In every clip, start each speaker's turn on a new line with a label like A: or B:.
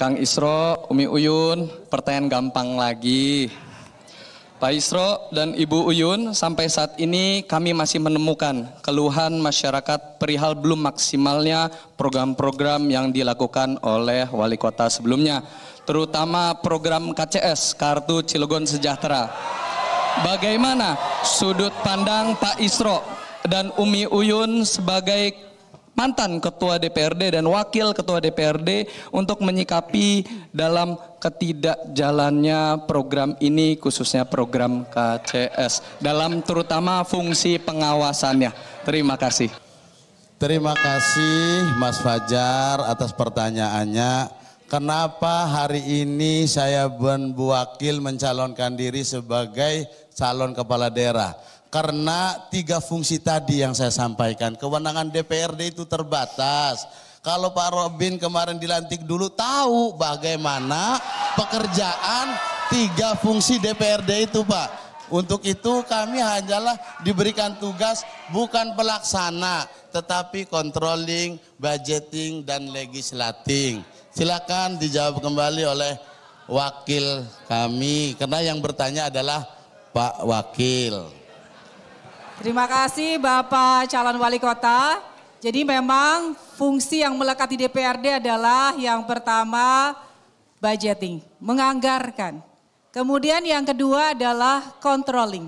A: Kang Isro, Umi Uyun, pertanyaan gampang lagi. Pak Isro dan Ibu Uyun, sampai saat ini kami masih menemukan keluhan masyarakat perihal belum maksimalnya program-program yang dilakukan oleh wali kota sebelumnya, terutama program KCS, Kartu Cilegon Sejahtera. Bagaimana sudut pandang Pak Isro dan Umi Uyun sebagai mantan ketua DPRD dan wakil ketua DPRD untuk menyikapi dalam ketidakjalannya program ini khususnya program KCS dalam terutama fungsi pengawasannya. Terima kasih.
B: Terima kasih Mas Fajar atas pertanyaannya. Kenapa hari ini saya Ben Buwakil mencalonkan diri sebagai calon kepala daerah? Karena tiga fungsi tadi yang saya sampaikan, kewenangan DPRD itu terbatas. Kalau Pak Robin kemarin dilantik dulu tahu bagaimana pekerjaan tiga fungsi DPRD itu Pak. Untuk itu kami hanyalah diberikan tugas bukan pelaksana tetapi controlling, budgeting dan legislating. Silakan dijawab kembali oleh wakil kami karena yang bertanya adalah Pak Wakil.
C: Terima kasih Bapak calon wali kota. Jadi memang fungsi yang melekat di DPRD adalah yang pertama budgeting, menganggarkan. Kemudian yang kedua adalah controlling.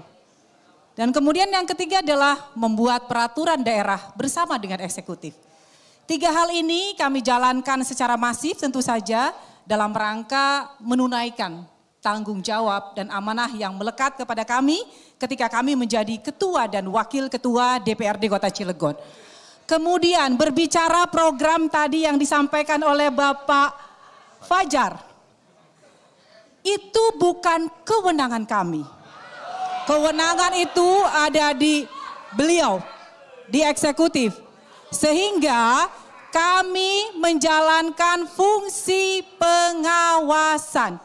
C: Dan kemudian yang ketiga adalah membuat peraturan daerah bersama dengan eksekutif. Tiga hal ini kami jalankan secara masif tentu saja dalam rangka menunaikan tanggung jawab dan amanah yang melekat kepada kami ketika kami menjadi ketua dan wakil ketua DPRD Kota Cilegon. Kemudian berbicara program tadi yang disampaikan oleh Bapak Fajar. Itu bukan kewenangan kami. Kewenangan itu ada di beliau, di eksekutif. Sehingga kami menjalankan fungsi pengawasan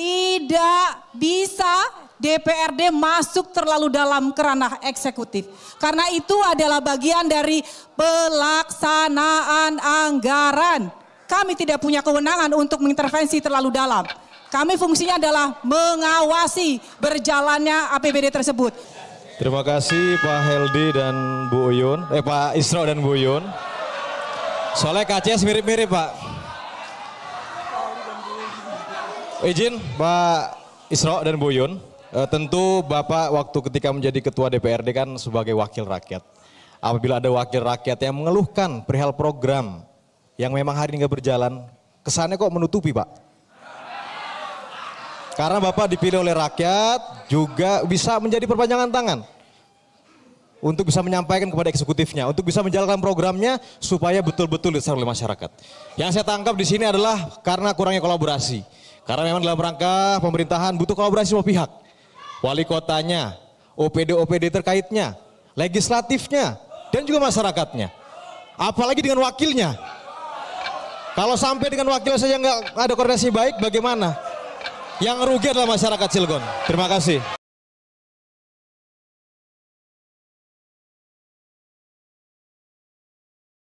C: tidak bisa DPRD masuk terlalu dalam kerana eksekutif. Karena itu adalah bagian dari pelaksanaan anggaran. Kami tidak punya kewenangan untuk mengintervensi terlalu dalam. Kami fungsinya adalah mengawasi berjalannya APBD tersebut.
D: Terima kasih Pak Heldi dan Bu Uyun, eh Pak Isro dan Bu Uyun. Soalnya KCS mirip-mirip Pak. Izin Pak Isro dan Bu Yun, e, tentu Bapak waktu ketika menjadi ketua DPRD kan sebagai wakil rakyat. Apabila ada wakil rakyat yang mengeluhkan perihal program yang memang hari ini gak berjalan, kesannya kok menutupi Pak? Karena Bapak dipilih oleh rakyat juga bisa menjadi perpanjangan tangan. Untuk bisa menyampaikan kepada eksekutifnya, untuk bisa menjalankan programnya supaya betul-betul diserap oleh masyarakat. Yang saya tangkap di sini adalah karena kurangnya kolaborasi. Karena memang dalam rangka pemerintahan butuh kolaborasi semua pihak. Wali kotanya, OPD-OPD terkaitnya, legislatifnya, dan juga masyarakatnya. Apalagi dengan wakilnya. Kalau sampai dengan wakil saja nggak ada koordinasi baik, bagaimana? Yang rugi adalah masyarakat Cilegon. Terima kasih.